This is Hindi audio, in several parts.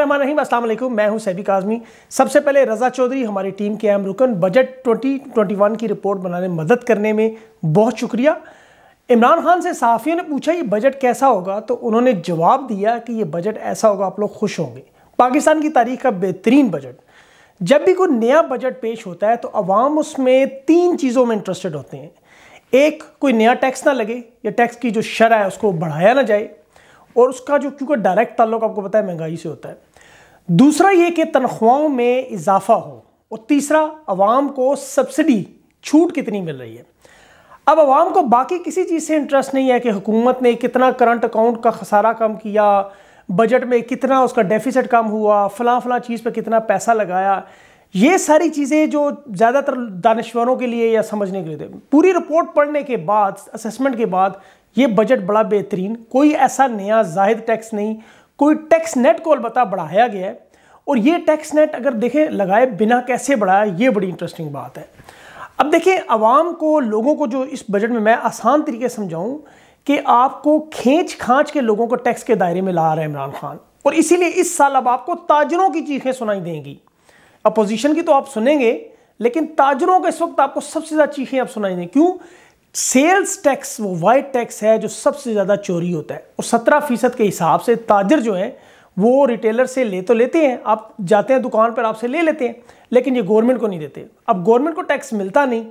अस्सलाम वालेकुम मैं हूं सैबिक आज़मी सबसे पहले रज़ा चौधरी हमारी टीम के अहम रुकन बजट 2021 की रिपोर्ट बनाने में मदद करने में बहुत शुक्रिया इमरान खान से साफियों ने पूछा ये बजट कैसा होगा तो उन्होंने जवाब दिया कि ये बजट ऐसा होगा आप लोग खुश होंगे पाकिस्तान की तारीख का बेहतरीन बजट जब भी कोई नया बजट पेश होता है तो अवाम उसमें तीन चीज़ों में इंटरेस्टेड होते हैं एक कोई नया टैक्स ना लगे या टैक्स की जो शरह है उसको बढ़ाया ना जाए और उसका जो क्योंकि डायरेक्ट ताल्लुक आपको पता है महंगाई से होता है दूसरा ये कि तनख्वाहों में इजाफा हो और तीसरा अवाम को सब्सिडी छूट कितनी मिल रही है अब आवाम को बाकी किसी चीज़ से इंटरेस्ट नहीं है कि हुकूमत ने कितना करंट अकाउंट का खसारा कम किया बजट में कितना उसका डेफिसिट कम हुआ फ़लाँ फ़लाँ चीज़ पर कितना पैसा लगाया ये सारी चीज़ें जो ज़्यादातर दानश्वरों के लिए या समझने के लिए पूरी रिपोर्ट पढ़ने के बाद असेसमेंट के बाद ये बजट बड़ा बेहतरीन कोई ऐसा नया जाहिद टैक्स नहीं कोई टैक्स नेट को अलबत्ता बढ़ाया गया है और ये टैक्स नेट अगर देखें लगाए बिना कैसे बढ़ाया ये बड़ी इंटरेस्टिंग बात है अब देखें आवाम को लोगों को जो इस बजट में मैं आसान तरीके समझाऊं कि आपको खींच खांच के लोगों को टैक्स के दायरे में ला रहे हैं इमरान खान और इसीलिए इस साल अब आपको ताजरों की चीखें सुनाई देंगी अपोजिशन की तो आप सुनेंगे लेकिन ताजरों का इस वक्त आपको सबसे ज़्यादा चीखें आप सुनाई दें क्यों सेल्स टैक्स वो वाइट टैक्स है जो सबसे ज़्यादा चोरी होता है और सत्रह फीसद के हिसाब से ताजर जो है वो रिटेलर से ले तो लेते हैं आप जाते हैं दुकान पर आपसे ले लेते हैं लेकिन ये गवर्नमेंट को नहीं देते अब गवर्नमेंट को टैक्स मिलता नहीं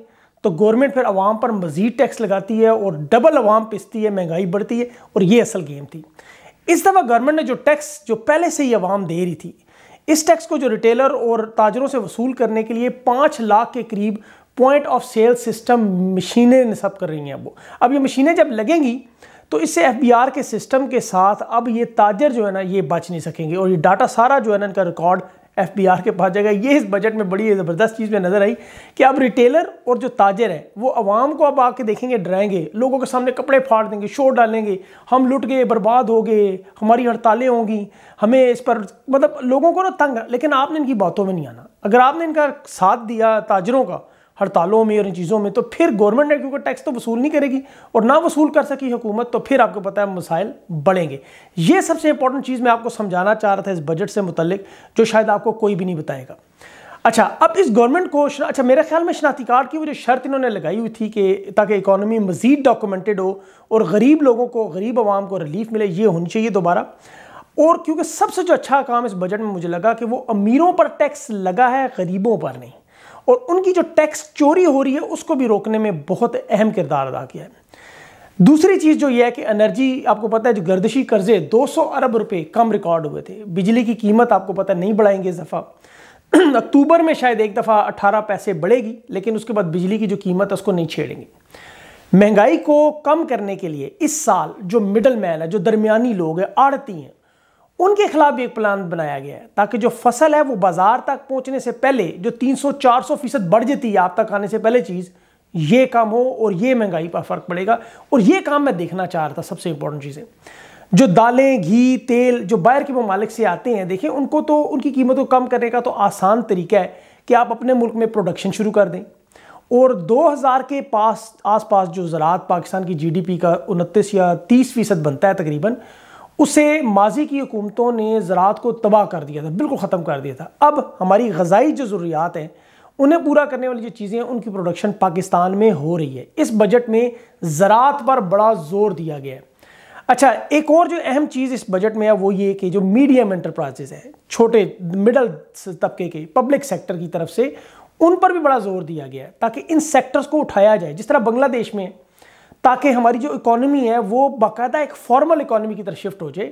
तो गवर्नमेंट फिर आवाम पर मज़ीद टैक्स लगाती है और डबल आवाम पिसती है महंगाई बढ़ती है और ये असल गेम थी इस दफ़ा गवर्नमेंट ने जो टैक्स जो पहले से ही आवाम दे रही थी इस टैक्स को जो रिटेलर और ताजरों से वसूल करने के लिए पाँच लाख के करीब पॉइंट ऑफ सेल सिस्टम मशीनें नस्ब कर रही हैं अब वो अब ये मशीनें जब लगेंगी तो इससे एफ के सिस्टम के साथ अब ये ताजर जो है ना ये बच नहीं सकेंगे और ये डाटा सारा जो है ना इनका रिकॉर्ड एफ के पास जाएगा ये इस बजट में बड़ी ज़बरदस्त चीज़ में नज़र आई कि अब रिटेलर और जो ताजर है वो आवाम को अब आके देखेंगे डराएंगे लोगों के सामने कपड़े फाड़ देंगे शोर डालेंगे हम लुट गए बर्बाद हो गए हमारी हड़तालें होंगी हमें इस पर मतलब लोगों को ना तंग लेकिन आपने इनकी बातों में नहीं आना अगर आपने इनका साथ दिया ताजरों का हड़तालों में और इन चीज़ों में तो फिर गवर्नमेंट ने क्योंकि टैक्स तो वसूल नहीं करेगी और ना वसूल कर सकी हुकूमत तो फिर आपको पता है मसाइल बढ़ेंगे ये सबसे इंपॉर्टेंट चीज़ मैं आपको समझाना चाह रहा था इस बजट से मुतलिक जो शायद आपको कोई भी नहीं बताएगा अच्छा अब इस गवर्नमेंट को अच्छा मेरे ख्याल में शनाती कार्ड की वो जो शर्त इन्होंने लगाई हुई थी कि ताकि इकानमी मजीद डॉक्यूमेंटेड हो और गरीब लोगों को गरीब आवाम को रिलीफ मिले ये होनी चाहिए दोबारा और क्योंकि सबसे जो अच्छा काम इस बजट में मुझे लगा कि वो अमीरों पर टैक्स लगा है गरीबों पर नहीं और उनकी जो टैक्स चोरी हो रही है उसको भी रोकने में बहुत अहम किरदार अदा किया है दूसरी चीज़ जो यह है कि एनर्जी आपको पता है जो गर्दशी कर्जे 200 अरब रुपए कम रिकॉर्ड हुए थे बिजली की कीमत आपको पता है नहीं बढ़ाएंगे इस दफ़ा अक्टूबर में शायद एक दफ़ा 18 पैसे बढ़ेगी लेकिन उसके बाद बिजली की जो कीमत है उसको नहीं छेड़ेंगे महंगाई को कम करने के लिए इस साल जो मिडल मैन है जो दरमियानी लोग हैं आड़ती हैं उनके खिलाफ भी एक प्लान बनाया गया है ताकि जो फसल है वो बाजार तक पहुंचने से पहले जो 300-400 फीसद बढ़ जाती है आप तक आने से पहले चीज़ ये काम हो और ये महंगाई पर फर्क पड़ेगा और ये काम मैं देखना चाह रहा था सबसे इंपॉर्टेंट चीज़ें जो दालें घी तेल जो बाहर के ममालिक से आते हैं देखें उनको तो उनकी कीमत को कम करने का तो आसान तरीका है कि आप अपने मुल्क में प्रोडक्शन शुरू कर दें और 2000 के पास आसपास जो ज़रात पाकिस्तान की जीडीपी का उनतीस या 30 फीसद बनता है तकरीबन उसे माजी की हुकूमतों ने ज़रात को तबाह कर दिया था बिल्कुल ख़त्म कर दिया था अब हमारी गज़ाई जो ज़रूरियात हैं उन्हें पूरा करने वाली जो चीज़ें हैं उनकी प्रोडक्शन पाकिस्तान में हो रही है इस बजट में ज़रात पर बड़ा ज़ोर दिया गया है अच्छा एक और जो अहम चीज़ इस बजट में है वो ये कि जो मीडियम एंटरप्राइजेज हैं छोटे मिडल तबके के पब्लिक सेक्टर की तरफ से उन पर भी बड़ा जोर दिया गया है ताकि इन सेक्टर्स को उठाया जाए जिस तरह बांग्लादेश में ताकि हमारी जो इकोनॉमी है वो बाकायदा एक फॉर्मल इकोनॉमी की तरफ शिफ्ट हो जाए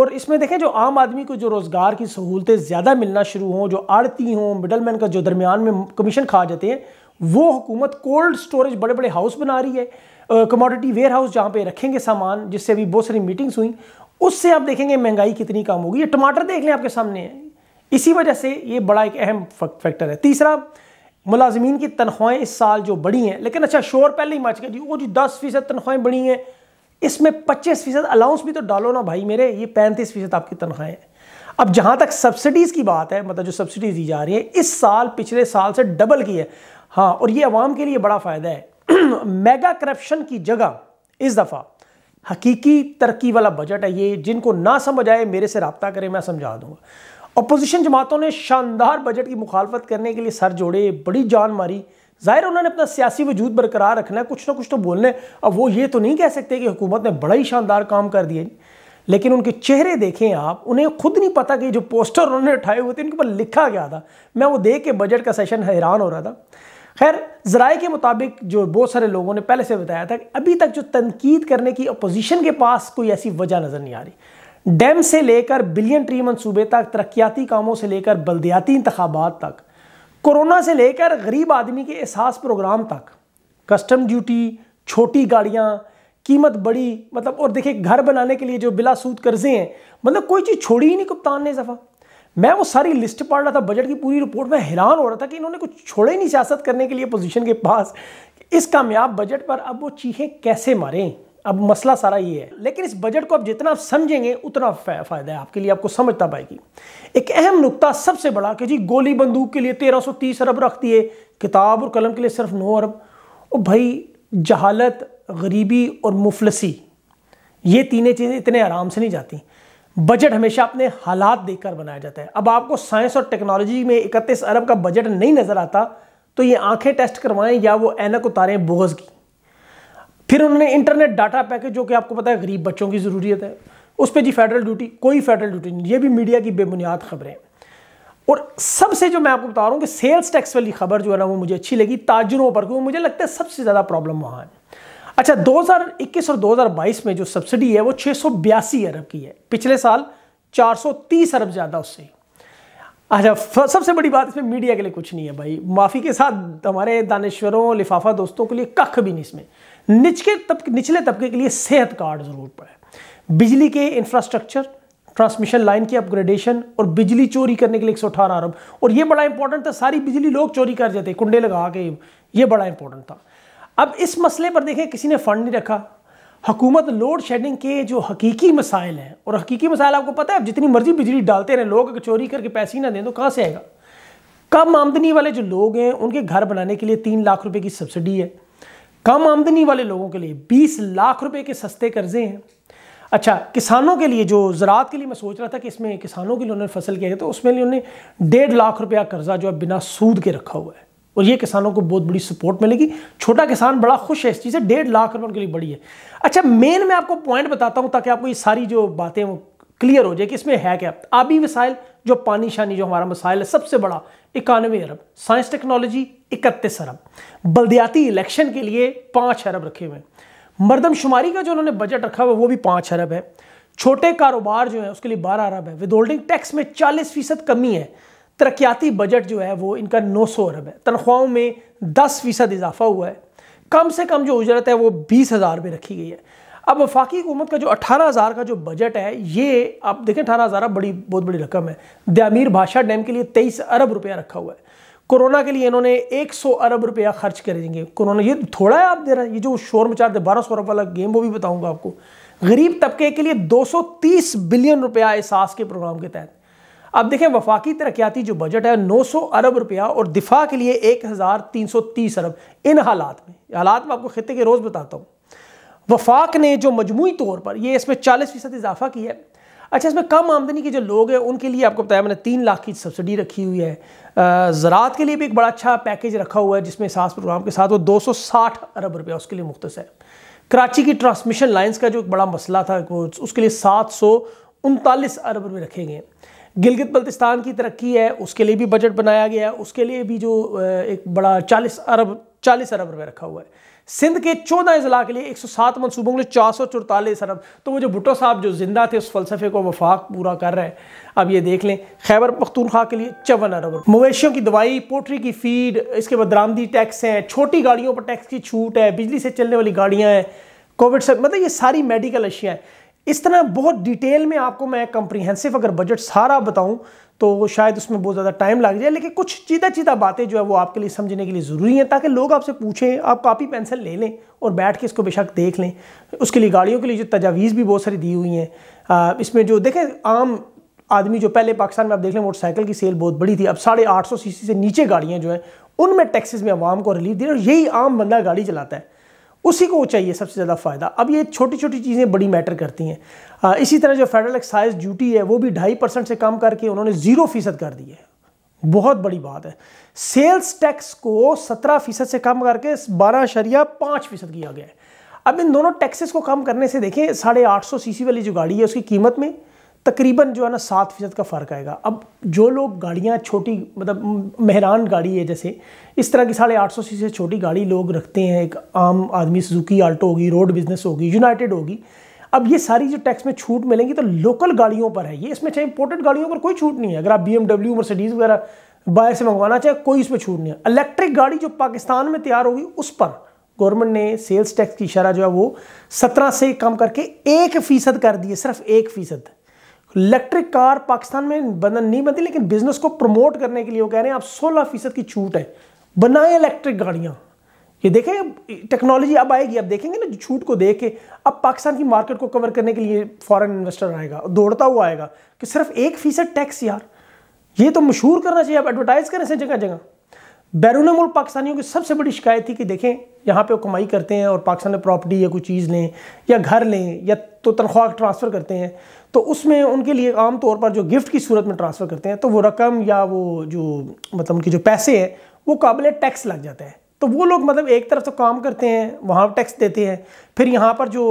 और इसमें देखें जो आम आदमी को जो रोज़गार की सहूलतें ज़्यादा मिलना शुरू हों जो आड़ती हों मिडल मैन का जो दरमियान में कमीशन खा जाते हैं वो हुकूमत कोल्ड स्टोरेज बड़े बड़े हाउस बना रही है कमोडिटी वेयर हाउस जहाँ पर रखेंगे सामान जिससे अभी बहुत सारी मीटिंग्स हुई उससे आप देखेंगे महंगाई कितनी कम होगी ये टमाटर देख लें आपके सामने इसी वजह से ये बड़ा एक अहम फैक्टर है तीसरा मुलाजमीन की तनख्वाहें इस साल जो बढ़ी हैं लेकिन अच्छा शोर पहले ही मच गया जी वो जो दस फीसद तनख्वाहें बढ़ी हैं इसमें पच्चीस फीसद अलाउंस भी तो डालो ना भाई मेरे ये पैंतीस फीसद आपकी तनख्वाहें अब जहाँ तक सब्सिडीज़ की बात है मतलब जो सब्सिडीज़ दी जा रही है इस साल पिछले साल से डबल की है हाँ और ये आवाम के लिए बड़ा फ़ायदा है मेगा करप्शन की जगह इस दफ़ा हकीकी तरक्की वाला बजट है ये जिनको ना समझ आए मेरे से रबता करें मैं समझा दूंगा अपोजिशन जमातों ने शानदार बजट की मुखालफत करने के लिए सर जोड़े बड़ी जान मारी ज़ाहिर उन्होंने अपना सियासी वजूद बरकरार रखना है कुछ ना कुछ तो बोलने अब वो ये तो नहीं कह सकते कि हुकूमत ने बड़ा ही शानदार काम कर दिया लेकिन उनके चेहरे देखें आप उन्हें खुद नहीं पता कि जो पोस्टर उन्होंने उठाए हुए थे उनके ऊपर लिखा गया था मैं वो देख के बजट का सेशन हैरान हो रहा था खैर जराए के मुताबिक जो बहुत सारे लोगों ने पहले से बताया था कि अभी तक जो तनकीद करने की अपोजिशन के पास कोई ऐसी वजह नज़र नहीं आ रही डैम से लेकर बिलियन ट्री मनसूबे तक तरक्याती कामों से लेकर बल्दियाती इंतबात तक कोरोना से लेकर गरीब आदमी के एहसास प्रोग्राम तक कस्टम ड्यूटी छोटी गाड़ियाँ कीमत बड़ी मतलब और देखिए घर बनाने के लिए जो बिला सूद कर्जे हैं मतलब कोई चीज़ छोड़ी ही नहीं कप्तान ने सफ़ा मैं वो सारी लिस्ट पढ़ रहा था बजट की पूरी रिपोर्ट में हैरान हो रहा था कि इन्होंने कुछ छोड़े नहीं सियासत करने के लिए पोजीशन के पास इस कामयाब बजट पर अब वो चीखें कैसे मारें अब मसला सारा ये है लेकिन इस बजट को आप जितना आप समझेंगे उतना फ़ायदा है आपके लिए आपको समझता पाएगी एक अहम नुकता सबसे बड़ा कि जी गोली बंदूक के लिए 1330 अरब रख दिए किताब और कलम के लिए सिर्फ नौ अरब और भाई जहालत गरीबी और मुफलसी ये तीनों चीज़ें इतने आराम से नहीं जाती बजट हमेशा अपने हालात देखकर बनाया जाता है अब आपको साइंस और टेक्नोलॉजी में इकतीस अरब का बजट नहीं नज़र आता तो ये आंखें टेस्ट करवाएं या वो एनक उतारें बोगज़ की फिर उन्होंने इंटरनेट डाटा पैकेज जो कि आपको पता है गरीब बच्चों की जरूरत है उस पर जी फेडरल ड्यूटी कोई फेडरल ड्यूटी नहीं ये भी मीडिया की बेबुनियाद खबरें और सबसे जो मैं आपको बता रहा हूँ कि सेल्स टैक्स वाली खबर जो है ना वो मुझे अच्छी लगी ताजरों पर क्योंकि मुझे लगता है सबसे ज़्यादा प्रॉब्लम वहाँ है अच्छा 2021 और 2022 में जो सब्सिडी है वो छः अरब की है पिछले साल तीस अरब ज़्यादा उससे अच्छा सबसे बड़ी बात इसमें मीडिया के लिए कुछ नहीं है भाई माफ़ी के साथ हमारे दानश्वरों लिफाफा दोस्तों के लिए कख भी नहीं इसमें निचके तबके निचले तबके के लिए सेहत कार्ड ज़रूर पड़े बिजली के इंफ्रास्ट्रक्चर ट्रांसमिशन लाइन की अपग्रेडेशन और बिजली चोरी करने के लिए एक सौ अठारह अरब और ये बड़ा इंपॉर्टेंट था सारी बिजली लोग चोरी कर जाते कुंडे लगा के ये बड़ा इंपॉर्टेंट था अब इस मसले पर देखें किसी ने फंड नहीं रखा हुकूमत लोड शेडिंग के जो हकीकी मसाइल हैं और हकीकी मसाइल आपको पता है जितनी मर्जी बिजली डालते रहें लोग अगर चोरी करके पैसे ही ना दें तो कहाँ से आएगा कम आमदनी वाले जो लोग हैं उनके घर बनाने के लिए तीन लाख रुपए की सब्सिडी है कम आमदनी वाले लोगों के लिए बीस लाख रुपए के सस्ते कर्जे हैं अच्छा किसानों के लिए जो ज़रात के लिए मैं सोच रहा था कि इसमें किसानों के लिए उन्होंने फसल किया है तो उसमें लिए उन्होंने डेढ़ लाख रुपया कर्जा जो है बिना सूद के रखा हुआ है और ये किसानों को बहुत बड़ी सपोर्ट मिलेगी छोटा किसान बड़ा खुश है इस चीज़ से डेढ़ लाख रुपये उनके लिए बड़ी है अच्छा मेन मैं आपको पॉइंट बताता हूँ ताकि आपको ये सारी जो बातें वो क्लियर हो जाए कि इसमें है क्या आबी वसाइल जो पानी शानी जो हमारा मसाइल है सबसे बड़ा इक्यानवे अरब साइंस टेक्नोलॉजी इकतीस अरब बल्दियाती इलेक्शन के लिए पाँच अरब रखे हुए हैं मरदमशुमारी का जो उन्होंने बजट रखा हुआ वो भी पाँच अरब है छोटे कारोबार जो है उसके लिए बारह अरब है विदहोल्डिंग टैक्स में चालीस फीसद कमी है तरक्याती बजट जो है वो इनका नौ सौ अरब है तनख्वाहों में दस फीसद इजाफा हुआ है कम से कम जो उजरत है वो बीस हज़ार में रखी गई है अब वफाकी हुकूमत का जो अठारह हज़ार का जो बजट है ये आप देखें अठारह हज़ार बड़ी बहुत बड़ी रकम है द्यामीर भाषा डैम के लिए तेईस अरब रुपया रखा हुआ है कोरोना के लिए इन्होंने 100 अरब रुपया खर्च करेंगे कोरोना ये थोड़ा है आप दे रहे हैं ये जो शोर मचा दे बारह सौ अरब वाला गेम वो भी बताऊंगा आपको गरीब तबके के लिए 230 बिलियन रुपया एहसास के प्रोग्राम के तहत अब देखें वफाकी तरक्याती जो बजट है 900 अरब रुपया और दिफा के लिए एक अरब इन हालात में हालात में आपको खत्े के रोज़ बताता हूँ वफाक ने जो मजमू तौर पर ये इसमें चालीस फीसद इजाफा किया है अच्छा इसमें कम आमदनी के जो लोग हैं उनके लिए आपको बताया मैंने तीन लाख की सब्सिडी रखी हुई है ज़रात के लिए भी एक बड़ा अच्छा पैकेज रखा हुआ है जिसमें सास प्रोग्राम के साथ वो 260 अरब रुपया उसके लिए मुख्त है कराची की ट्रांसमिशन लाइन्स का जो एक बड़ा मसला था उसके लिए सात सौ उनतालीस अरब रुपये रखे गए गिलगित बल्तिस्तान की तरक्की है उसके लिए भी बजट बनाया गया है उसके लिए भी जो एक बड़ा चालीस अरब चालीस अरब रुपए रखा हुआ है सिंध के चौदह अजला के लिए एक सौ सात मनसूबों के लिए चार सौ चौतालीस अरब तो वो जो भुट्टो साहब जो जिंदा थे उस फलसफे को वफाक पूरा कर रहे हैं अब ये देख लें खैबर पख्तूनखा के लिए चौवन अरब मवेशियों की दवाई पोल्ट्री की फीड इसके बाद दरामदी टैक्स हैं छोटी गाड़ियों पर टैक्स की छूट है बिजली से चलने वाली गाड़ियाँ हैं कोविड से मतलब ये सारी मेडिकल अशियाँ हैं इस तरह बहुत डिटेल में आपको मैं कंप्रीहेंसिव अगर बजट सारा बताऊं तो शायद उसमें बहुत ज़्यादा टाइम लग जाए लेकिन कुछ चीदा चीदा बातें जो है वो आपके लिए समझने के लिए ज़रूरी हैं ताकि लोग आपसे पूछें आप कापी पेंसिल ले लें और बैठ के इसको बेशक देख लें उसके लिए गाड़ियों के लिए जो तजावीज़ भी बहुत सारी दी हुई हैं इसमें जो देखें आम आदमी जो पहले पाकिस्तान में आप देख लें मोटरसाइकिल की सेल बहुत बड़ी थी अब साढ़े आठ सौ से नीचे गाड़ियाँ जो हैं उनमें टैक्सेस में आवाम को रिलीफ दी और यही आम बंदा गाड़ी चलाता है उसी को चाहिए सबसे ज़्यादा फ़ायदा अब ये छोटी छोटी चीज़ें बड़ी मैटर करती हैं इसी तरह जो फेडरल एक्साइज ड्यूटी है वो भी ढाई परसेंट से कम करके उन्होंने ज़ीरो फीसद कर दी है बहुत बड़ी बात है सेल्स टैक्स को सत्रह फीसद से कम करके बारह शरिया पाँच फीसद किया गया है अब इन दोनों टैक्सेस को कम करने से देखें साढ़े आठ सौ सी वाली जो गाड़ी है उसकी कीमत में तकरीबन जो है ना सात फीसद का फ़र्क आएगा अब जो लोग गाड़ियाँ छोटी मतलब मेहरान गाड़ी है जैसे इस तरह की साढ़े आठ सौ सी से छोटी गाड़ी लोग रखते हैं एक आम आदमी सुजुकी आल्टो होगी रोड बिजनेस होगी यूनाइटेड होगी अब ये सारी जो टैक्स में छूट मिलेंगी तो लोकल गाड़ियों पर है ये इसमें चाहे इंपोर्टेड गाड़ियों पर कोई छूट नहीं है अगर आप बी एमडब्ल्यू मर्सडीज़ वगैरह बाहर से मंगवाना चाहे कोई इसमें छूट नहीं है इलेक्ट्रिक गाड़ी जो पाकिस्तान में तैयार होगी उस पर गवर्नमेंट ने सेल्स टैक्स की शरह जो है वो सत्रह से कम करके एक फ़ीसद कर दिए सिर्फ एक फ़ीसद इलेक्ट्रिक कार पाकिस्तान में बनना नहीं बनती लेकिन बिजनेस को प्रमोट करने के लिए वो कह रहे हैं आप सोलह फीसद की छूट है बनाए इलेक्ट्रिक गाड़ियाँ ये देखें टेक्नोलॉजी अब आएगी अब देखेंगे ना छूट को देख के अब पाकिस्तान की मार्केट को कवर करने के लिए फॉरेन इन्वेस्टर आएगा दौड़ता हुआ आएगा कि सिर्फ एक फीसद टैक्स यार ये तो मशहूर करना चाहिए आप एडवर्टाइज करें से जगह जगह बैरून मुल्क पाकिस्तानियों की सबसे बड़ी शिकायत थी कि देखें यहाँ पे वो कमाई करते हैं और पाकिस्तान में प्रॉपर्टी या कोई चीज़ लें या घर लें या तो तनख्वाह ट्रांसफ़र करते हैं तो उसमें उनके लिए आम तौर पर जो गिफ्ट की सूरत में ट्रांसफ़र करते हैं तो वो रकम या वो जो मतलब उनके जो पैसे हैं वो काबिल टैक्स लग जाता है तो वो लोग मतलब एक तरफ से काम करते हैं वहाँ टैक्स देते हैं फिर यहाँ पर जो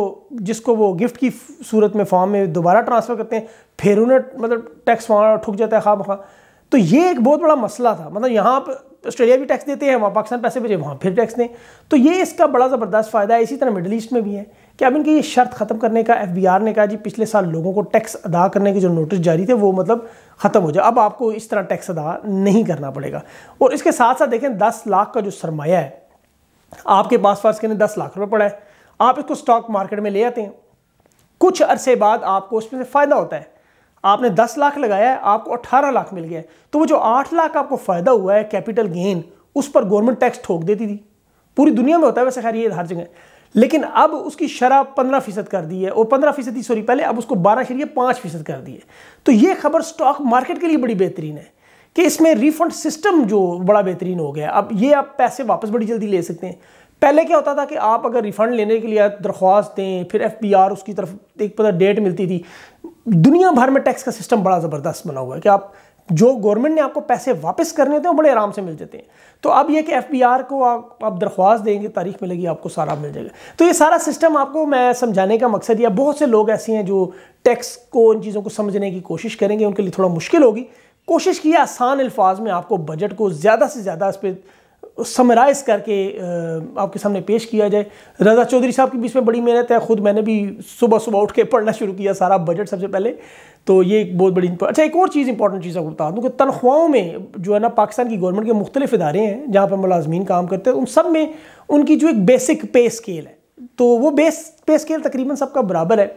जिसको वो गिफ्ट की सूरत में फॉर्म में दोबारा ट्रांसफ़र करते हैं फिर उन्हें मतलब टैक्स वहाँ ठुक जाता है खा तो ये एक बहुत बड़ा मसला था मतलब यहाँ पर ऑस्ट्रेलिया भी टैक्स देते हैं वहाँ पाकिस्तान पैसे भेजे वहाँ फिर टैक्स दें तो ये इसका बड़ा ज़बरदस्त फ़ायदा है इसी तरह मिडल ईस्ट में भी है कि अब इनकी ये शर्त ख़त्म करने का एफ ने कहा जी पिछले साल लोगों को टैक्स अदा करने के जो नोटिस जारी थे वो मतलब ख़त्म हो जाए अब आपको इस तरह टैक्स अदा नहीं करना पड़ेगा और इसके साथ साथ देखें दस लाख का जो सरमाया है आपके पास फर्ज कहने दस लाख रुपये पड़ा है आप इसको स्टॉक मार्केट में ले आते हैं कुछ अरसे बाद आपको उसमें से फ़ायदा होता है आपने 10 लाख लगाया है आपको 18 लाख मिल गया तो वो जो 8 लाख आपको फ़ायदा हुआ है कैपिटल गेन उस पर गवर्नमेंट टैक्स ठोक देती थी पूरी दुनिया में होता है वैसे खैर ये हर जगह लेकिन अब उसकी शराब पंद्रह फीसद कर दी है और पंद्रह फीसद सॉरी पहले अब उसको बारह शरीय पाँच फीसद कर दी है तो ये खबर स्टॉक मार्केट के लिए बड़ी बेहतरीन है कि इसमें रिफंड सिस्टम जो बड़ा बेहतरीन हो गया अब ये आप पैसे वापस बड़ी जल्दी ले सकते हैं पहले क्या होता था कि आप अगर रिफंड लेने के लिए दरख्वास्त दें फिर एफ उसकी तरफ एक पता डेट मिलती थी दुनिया भर में टैक्स का सिस्टम बड़ा ज़बरदस्त बना हुआ है कि आप जो गवर्नमेंट ने आपको पैसे वापस करने थे वो बड़े आराम से मिल जाते हैं तो अब ये कि एफ को आप आप दरख्वास्त देंगे तारीख मिलेगी आपको सारा मिल जाएगा तो ये सारा सिस्टम आपको मैं समझाने का मकसद या बहुत से लोग ऐसे हैं जो टैक्स को इन चीज़ों को समझने की कोशिश करेंगे उनके लिए थोड़ा मुश्किल होगी कोशिश की आसान अल्फाज में आपको बजट को ज़्यादा से ज़्यादा इस पर समराइज करके आपके सामने पेश किया जाए रज़ा चौधरी साहब के बीच में बड़ी मेहनत है ख़ुद मैंने भी सुबह सुबह उठ के पढ़ना शुरू किया सारा बजट सबसे पहले तो ये एक बहुत बड़ी अच्छा एक और चीज़ इंपॉर्टेंट चीज़ आपको बता दूँ कि तनख्वाहों में जो है ना पाकिस्तान की गवर्नमेंट के मुख्तलिफ इदारे हैं जहाँ पर मुलाजमीन काम करते हैं उन सब में उनकी जो एक बेसिक पे स्केल है तो वो बेस पे स्केल तकरीबन सबका बराबर है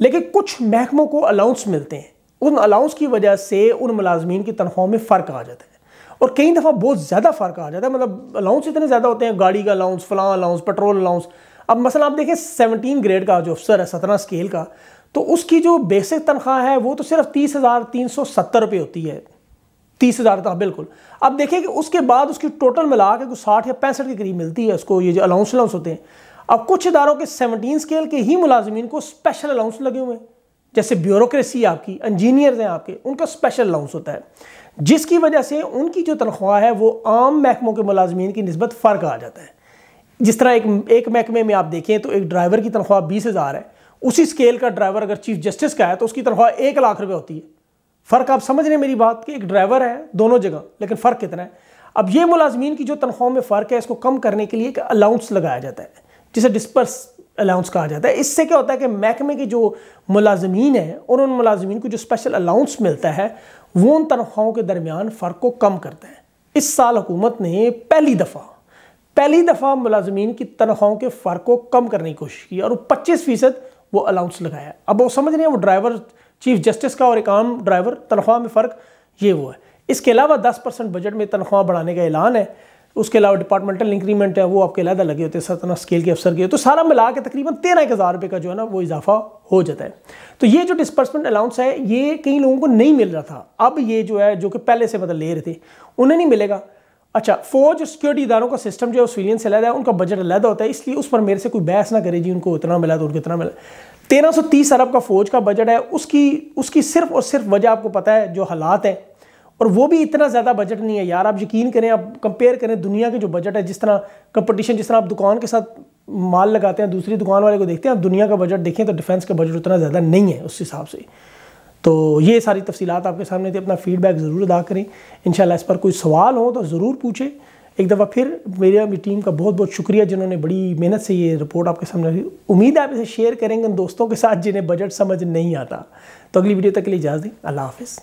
लेकिन कुछ महकमों को अलाउंस मिलते हैं उन अलाउंस की वजह से उन मुलाजमीन की तनख्वाहों में फ़र्क आ जाता है और कई दफ़ा बहुत ज़्यादा फ़र्क आ जाता है मतलब अलाउंस इतने ज़्यादा होते हैं गाड़ी का अलाउंस फलां अलाउंस पेट्रोल अलाउंस अब मसला आप देखें सेवनटीन ग्रेड का जो अफसर है सत्रह स्केल का तो उसकी जो बेसिक तनख्वाह है वो तो सिर्फ तीस हज़ार तीन सौ सत्तर रुपये होती है तीस हज़ार तक तो, हाँ, बिल्कुल अब देखिए कि उसके बाद उसकी टोटल मिला के कुछ साठ या पैंसठ के करीब मिलती है उसको ये जो अलाउंस अलाउंस होते हैं अब कुछ इदारों के सेवनटीन स्केल के ही मुलाजमीन को स्पेशल अलाउंस लगे हुए हैं जैसे ब्यूरोक्रेसी आपकी इंजीनियर हैं आपके उनका स्पेशल अलाउंस होता है जिसकी वजह से उनकी जो तनख्वाह है वो आम महकमों के मुलाजमीन की नस्बत फ़र्क आ जाता है जिस तरह एक एक महकमे में आप देखें तो एक ड्राइवर की तनख्वाह बीस हज़ार है उसी स्केल का ड्राइवर अगर चीफ जस्टिस का है तो उसकी तनख्वाह एक लाख रुपये होती है फ़र्क आप समझ रहे हैं मेरी बात कि एक ड्राइवर है दोनों जगह लेकिन फ़र्क कितना है अब ये मुलाजमीन की जो तनख्वाहों में फ़र्क है इसको कम करने के लिए एक अलाउंस लगाया जाता है जिसे डिस्पर्स अलाउंस कहा जाता है इससे क्या होता है कि महकमे के जो मुलाजमीन हैं और उन मुलाजमीन को जो स्पेशल अलाउंस मिलता है वो उन तनख्वाहों के दरमियान फ़र्क को कम करते हैं इस साल हुकूमत ने पहली दफ़ा पहली दफ़ा मुलाजमीन की तनख्वाहों के फ़र्क को कम करने की कोशिश की और वो पच्चीस फ़ीसद वो अलाउंस लगाया अब वो समझ रहे हैं वो ड्राइवर चीफ जस्टिस का और एक आम ड्राइवर तनख्वाह में फ़र्क ये वो है इसके अलावा दस परसेंट बजट में तनख्वाह बढ़ाने का ऐलान है उसके अलावा डिपार्टमेंटल इंक्रीमेंट है वो आपके अलहदा लगे होते हैं सतना स्केल के अफसर के तो सारा मिला के तकरीबन तेरह एक हज़ार रुपये का जो है ना वो इजाफा हो जाता है तो ये जो डिस्पर्समेंट अलाउंस है ये कई लोगों को नहीं मिल रहा था अब ये जो है जो कि पहले से मतलब ले रहे थे उन्हें नहीं मिलेगा अच्छा फौज सिक्योरिटी इदारों का सिस्टम जो है सिविलियन से अलहदा है उनका बजट अलहदा होता है इसलिए उस पर मेरे से कोई बहस ना करे जी उनको इतना मिला तो उनको इतना मिला तेरह सौ तीस अरब का फौज का बजट है उसकी उसकी सिर्फ और सिर्फ वजह आपको पता है जो हालात हैं और वो भी इतना ज़्यादा बजट नहीं है यार आप यकीन करें आप कंपेयर करें दुनिया के जो बजट है जिस तरह कंपटीशन जिस तरह आप दुकान के साथ माल लगाते हैं दूसरी दुकान वाले को देखते हैं आप दुनिया का बजट देखें तो डिफेंस का बजट उतना ज़्यादा नहीं है उस हिसाब से तो ये सारी तफसीत आपके सामने थी अपना फीडबैक ज़रूर अदा करें इन इस पर कोई सवाल हो तो ज़रूर पूछें एक दफ़ा फिर मेरी अभी टीम का बहुत बहुत शुक्रिया जिन्होंने बड़ी मेहनत से ये रिपोर्ट आपके सामने रखी उम्मीद है आप इसे शेयर करेंगे उन दोस्तों के साथ जिन्हें बजट समझ नहीं आता तो अगली वीडियो तक के लिए इजाज़ दें अल्लाह हाफिज़